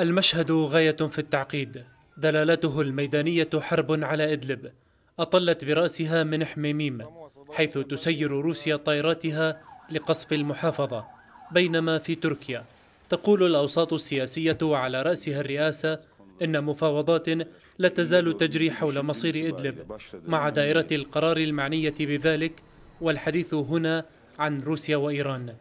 المشهد غاية في التعقيد دلالته الميدانية حرب على إدلب أطلت برأسها من حميميم حيث تسير روسيا طائراتها لقصف المحافظة بينما في تركيا تقول الأوساط السياسية وعلى رأسها الرئاسة إن مفاوضات لا تزال تجري حول مصير إدلب مع دائرة القرار المعنية بذلك والحديث هنا عن روسيا وإيران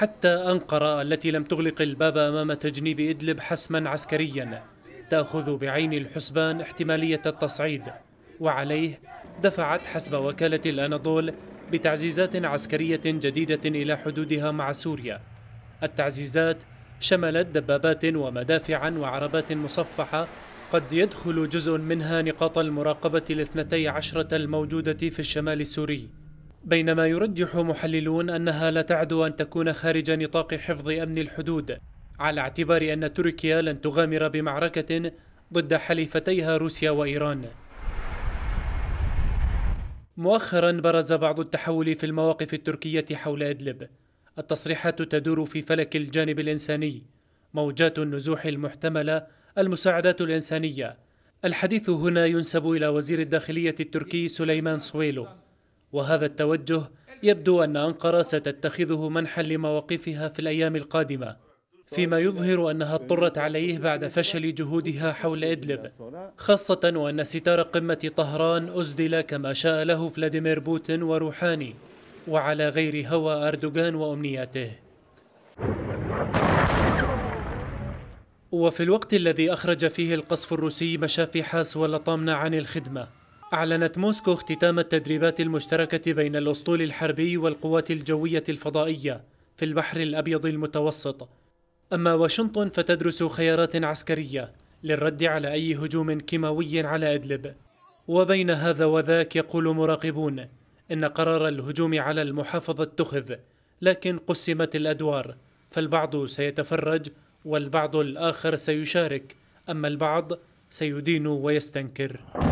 حتى أنقرة التي لم تغلق الباب أمام تجنيب إدلب حسما عسكريا تأخذ بعين الحسبان احتمالية التصعيد وعليه دفعت حسب وكالة الأناضول بتعزيزات عسكرية جديدة إلى حدودها مع سوريا التعزيزات شملت دبابات ومدافعا وعربات مصفحة قد يدخل جزء منها نقاط المراقبة الاثنتي عشرة الموجودة في الشمال السوري بينما يرجح محللون انها لا تعدو ان تكون خارج نطاق حفظ امن الحدود على اعتبار ان تركيا لن تغامر بمعركه ضد حليفتيها روسيا وايران مؤخرا برز بعض التحول في المواقف التركيه حول ادلب التصريحات تدور في فلك الجانب الانساني موجات النزوح المحتمله المساعدات الانسانيه الحديث هنا ينسب الى وزير الداخليه التركي سليمان صويلو وهذا التوجه يبدو ان انقره ستتخذه منحا لمواقفها في الايام القادمه فيما يظهر انها اضطرت عليه بعد فشل جهودها حول ادلب خاصه وان ستار قمه طهران اسدل كما شاء له فلاديمير بوتين وروحاني وعلى غير هوى اردوغان وامنياته وفي الوقت الذي اخرج فيه القصف الروسي مشافي حاس ولطامنا عن الخدمه أعلنت موسكو اختتام التدريبات المشتركة بين الأسطول الحربي والقوات الجوية الفضائية في البحر الأبيض المتوسط. أما واشنطن فتدرس خيارات عسكرية للرد على أي هجوم كيماوي على إدلب. وبين هذا وذاك يقول مراقبون إن قرار الهجوم على المحافظة اتخذ، لكن قسمت الأدوار، فالبعض سيتفرج والبعض الآخر سيشارك، أما البعض سيدين ويستنكر.